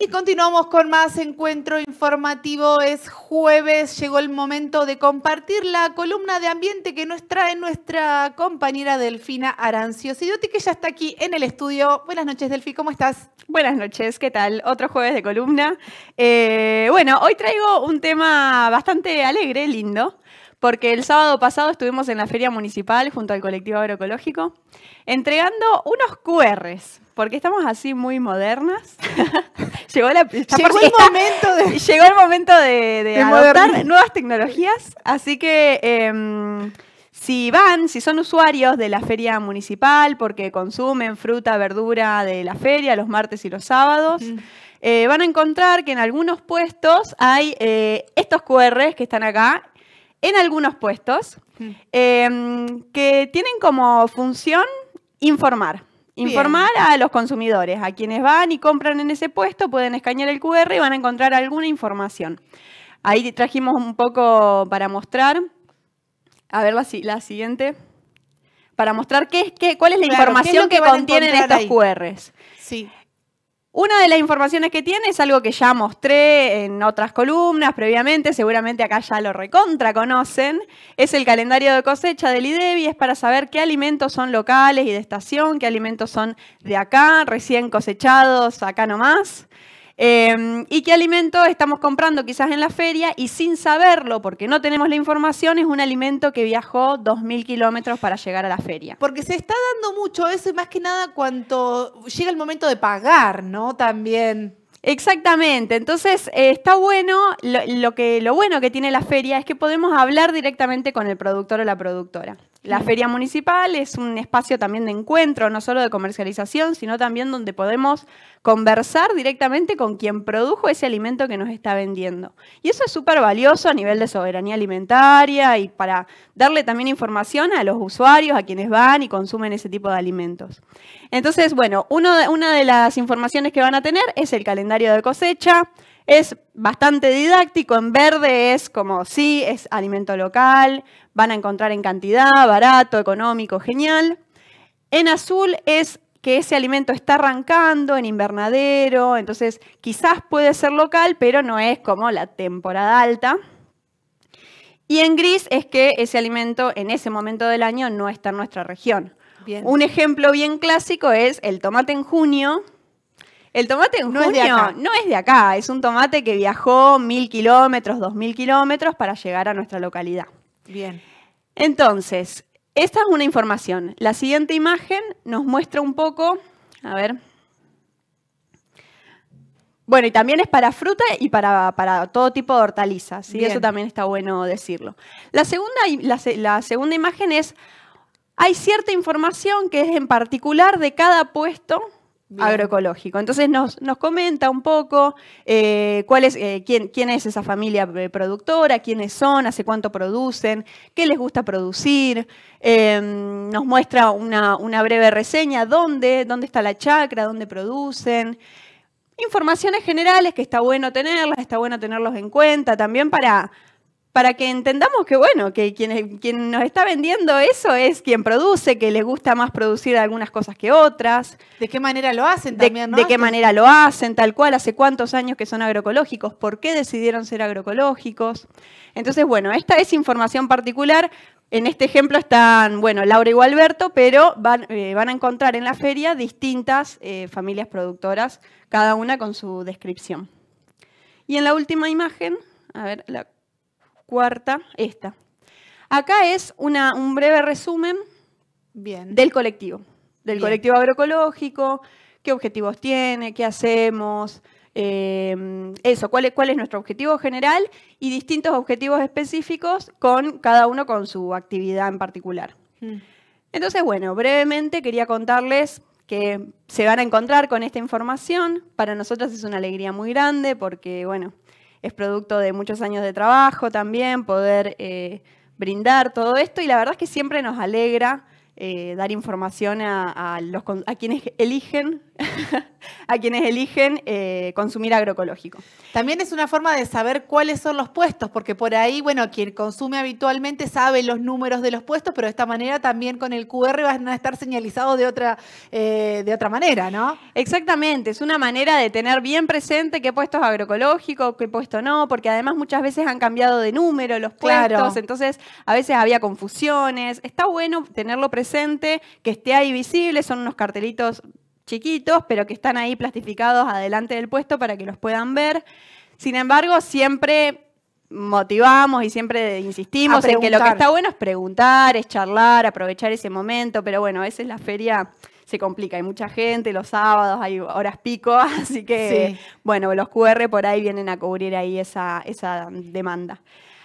Y continuamos con más encuentro informativo. Es jueves, llegó el momento de compartir la columna de ambiente que nos trae nuestra compañera Delfina Arancio Sidioti, que ya está aquí en el estudio. Buenas noches, Delfi, ¿cómo estás? Buenas noches, ¿qué tal? Otro jueves de columna. Eh, bueno, hoy traigo un tema bastante alegre, lindo porque el sábado pasado estuvimos en la feria municipal junto al colectivo agroecológico entregando unos QRs porque estamos así muy modernas. llegó, el momento de, llegó adoptar nuevas tecnologías. Así que em, si van, si son usuarios de la feria municipal, porque consumen fruta, verdura de la feria los martes y los sábados. Eh, van a encontrar que en algunos puestos hay eh, estos QR que están acá, en algunos puestos, em, que tienen como función informar. Informar a los consumidores, a quienes van y compran en ese puesto, pueden escanear el QR y van a encontrar alguna información. Ahí trajimos un poco para mostrar. A ver la, la siguiente. Para mostrar qué, qué, cuál es la información que, contienen estos QRs. Sí. Una de las informaciones que tiene es algo que ya mostré en otras columnas previamente, seguramente acá ya lo recontra conocen, es el calendario de cosecha del IDEBI, es para saber qué alimentos son locales y de estación, qué alimentos son de acá, recién cosechados, acá nomás. Em, y qué alimento estamos comprando quizás en la feria y sin saberlo, porque no tenemos la información, es un alimento que viajó 2.000 kilómetros para llegar a la feria. Porque se está dando mucho eso, más que nada cuando llega el momento de pagar, ¿no? También. Exactamente, entonces eh, está bueno, que, lo bueno que tiene la feria es que podemos hablar directamente con el productor o la productora. La feria municipal es un espacio también de encuentro, no solo de comercialización, sino también donde podemos conversar directamente con quien produjo ese alimento que nos está vendiendo. Y eso es súper valioso a nivel de soberanía alimentaria y para darle también información a los usuarios, a quienes van y consumen ese tipo de alimentos. Entonces, bueno, de, una de las informaciones que van a tener es el calendario de cosecha, es bastante didáctico, en verde es como, sí, es alimento local, van a encontrar en cantidad, barato, económico, genial. En azul es que ese alimento está arrancando en invernadero, entonces quizás puede ser local, pero no es como la temporada alta. Y en gris es que ese alimento en ese momento del año no está en nuestra región. Un ejemplo bien clásico es el tomate en junio, el tomate no es no es de acá, es un tomate que viajó mil kilómetros, dos mil kilómetros para llegar a nuestra localidad. Bien. Entonces, esta es una información. La siguiente imagen nos muestra un poco, a ver. Bueno, y también es para fruta y para, para todo tipo de hortalizas, y eso también está bueno decirlo. La segunda, la segunda imagen es, hay cierta información que es en particular de cada puesto agroecológico. Entonces nos, comenta un poco eh, eh, quién, quién, es esa familia eh, productora, quiénes son, hace cuánto producen, qué les gusta producir. Em, nos muestra una, breve reseña, dónde, dónde está la chacra, dónde producen. Informaciones generales que está bueno tenerlas, está bueno tenerlos en cuenta también para para que entendamos que, bueno, que quien, nos está vendiendo eso es quien produce, que les gusta más producir algunas cosas que otras. ¿De qué manera lo hacen también? De, qué manera lo hacen, tal cual, hace cuántos años que son agroecológicos, por qué decidieron ser agroecológicos. Entonces, bueno, esta es información particular. En este ejemplo están, bueno, Laura y Gualberto, pero van, eh, a encontrar en la feria distintas eh, familias productoras, cada una con su descripción. Y en la última imagen, a ver, la cuarta, esta. Acá es un breve resumen Bien. del colectivo, del colectivo agroecológico, qué objetivos tiene, qué hacemos, em, eso, cuál es, cuál es nuestro objetivo general y distintos objetivos específicos con cada uno con su actividad en particular. Hmm. Entonces, bueno, brevemente quería contarles que se van a encontrar con esta información. Para nosotros es una alegría muy grande porque, bueno, es producto de muchos años de trabajo también, poder eh, brindar todo esto y la verdad es que siempre nos alegra eh, dar información a, a quienes eligen a quienes eligen eh, consumir agroecológico. También es una forma de saber cuáles son los puestos, porque por ahí, bueno, quien consume habitualmente sabe los números de los puestos, pero de esta manera también con el QR van a estar señalizados de otra, eh, de otra manera, ¿no? Exactamente, es una manera de tener bien presente qué puesto es agroecológico, qué puesto no, porque además muchas veces han cambiado de número los puestos, entonces a veces había confusiones. Está bueno tenerlo presente, que esté ahí visible, son unos cartelitos chiquitos, pero que están ahí plastificados adelante del puesto para que los puedan ver. Sin embargo, siempre motivamos y siempre insistimos en que lo que está bueno es preguntar, es charlar, aprovechar ese momento, pero bueno, a veces la feria se complica, hay mucha gente, los sábados hay horas pico, así que bueno, los QR por ahí vienen a cubrir ahí esa, demanda.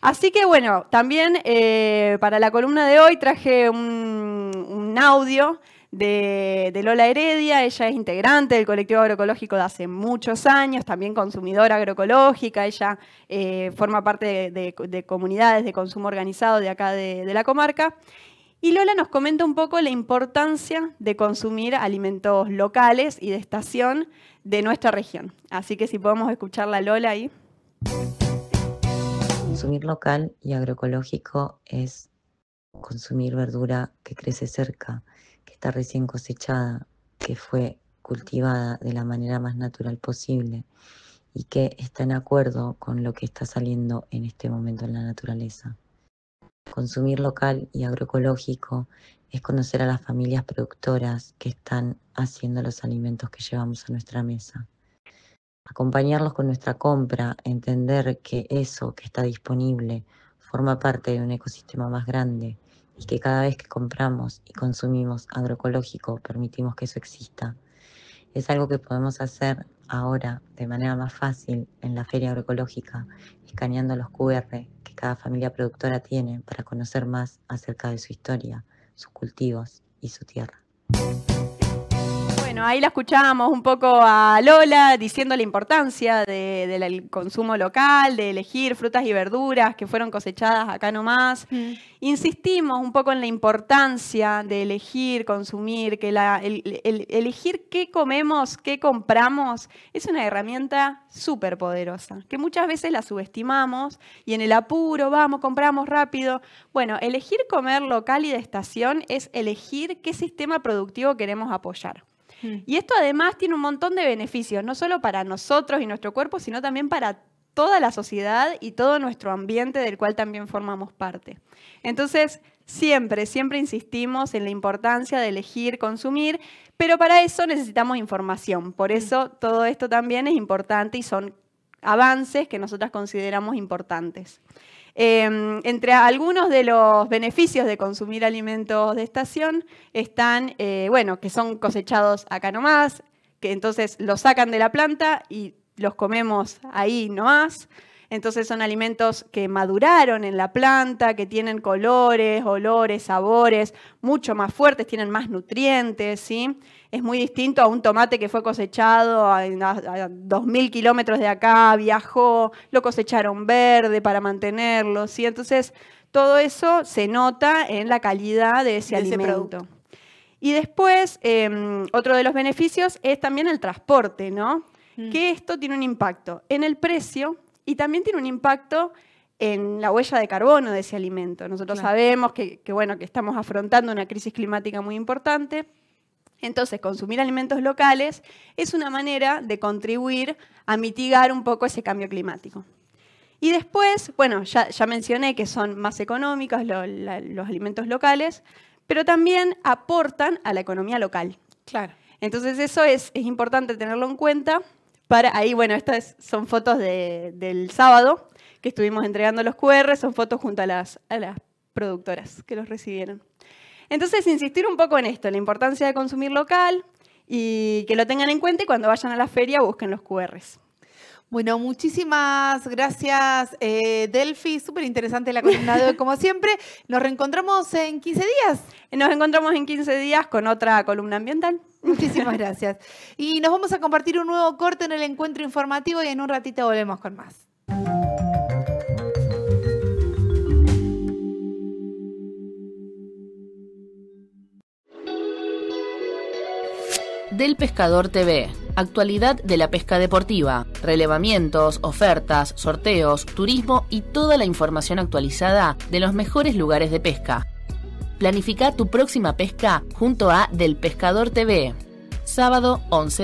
Así que bueno, también eh, para la columna de hoy traje un, un audio de, Lola Heredia. Ella es integrante del colectivo agroecológico de hace muchos años, también consumidora agroecológica. Ella eh, forma parte de, de, comunidades de consumo organizado de acá de, la comarca. Y Lola nos comenta un poco la importancia de consumir alimentos locales y de estación de nuestra región. Así que si podemos escucharla Lola ahí. Consumir local y agroecológico es consumir verdura que crece cerca, está recién cosechada, que fue cultivada de la manera más natural posible y que está en acuerdo con lo que está saliendo en este momento en la naturaleza. Consumir local y agroecológico es conocer a las familias productoras que están haciendo los alimentos que llevamos a nuestra mesa. Acompañarlos con nuestra compra, entender que eso que está disponible forma parte de un ecosistema más grande y que cada vez que compramos y consumimos agroecológico permitimos que eso exista. Es algo que podemos hacer ahora de manera más fácil en la feria agroecológica, escaneando los QR que cada familia productora tiene para conocer más acerca de su historia, sus cultivos y su tierra ahí la escuchábamos un poco a Lola diciendo la importancia del consumo local, de elegir frutas y verduras que fueron cosechadas acá nomás. Mm. Insistimos un poco en la importancia de elegir, consumir, que elegir qué comemos, qué compramos, es una herramienta súper poderosa, que muchas veces la subestimamos y en el apuro, vamos, compramos rápido. Bueno, elegir comer local y de estación es elegir qué sistema productivo queremos apoyar. Mm. Y esto además tiene un montón de beneficios, no solo para nosotros y nuestro cuerpo, sino también para toda la sociedad y todo nuestro ambiente del cual también formamos parte. Entonces, siempre, siempre insistimos en la importancia de elegir consumir, pero para eso necesitamos información. Por mm. eso todo esto también es importante y son avances que nosotras consideramos importantes. Em, entre algunos de los beneficios de consumir alimentos de estación están, eh, bueno, que son cosechados acá nomás, que entonces los sacan de la planta y los comemos ahí nomás. Entonces son alimentos que maduraron en la planta, que tienen colores, olores, sabores mucho más fuertes, tienen más nutrientes, ¿sí? Es muy distinto a un tomate que fue cosechado a, 2.000 kilómetros de acá, viajó, lo cosecharon verde para mantenerlo, ¿sí? Entonces todo eso se nota en la calidad de ese, alimento. Y después, em, otro de los beneficios es también el transporte, ¿no? Mm. Que esto tiene un impacto en el precio, y también tiene un impacto en la huella de carbono de ese alimento. Nosotros sabemos que, bueno, que estamos afrontando una crisis climática muy importante. Entonces, consumir alimentos locales es una manera de contribuir a mitigar un poco ese cambio climático. Y después, bueno, ya, mencioné que son más económicos los alimentos locales, pero también aportan a la economía local. Claro. Entonces, eso es importante tenerlo en cuenta ahí, bueno, estas son fotos del sábado que estuvimos entregando los QR, son fotos junto a las, a las productoras que los recibieron. Entonces, insistir un poco en esto, la importancia de consumir local y que lo tengan en cuenta y cuando vayan a la feria busquen los QRs. Bueno, muchísimas gracias, eh, Delphi. Súper interesante la columna de hoy, como siempre. Nos reencontramos en 15 días. Nos encontramos en 15 días con otra columna ambiental. Muchísimas gracias. Y nos vamos a compartir un nuevo corte en el encuentro informativo y en un ratito volvemos con más. Del Pescador TV, actualidad de la pesca deportiva relevamientos, ofertas, sorteos, turismo y toda la información actualizada de los mejores lugares de pesca. Planifica tu próxima pesca junto a Del Pescador TV. Sábado 11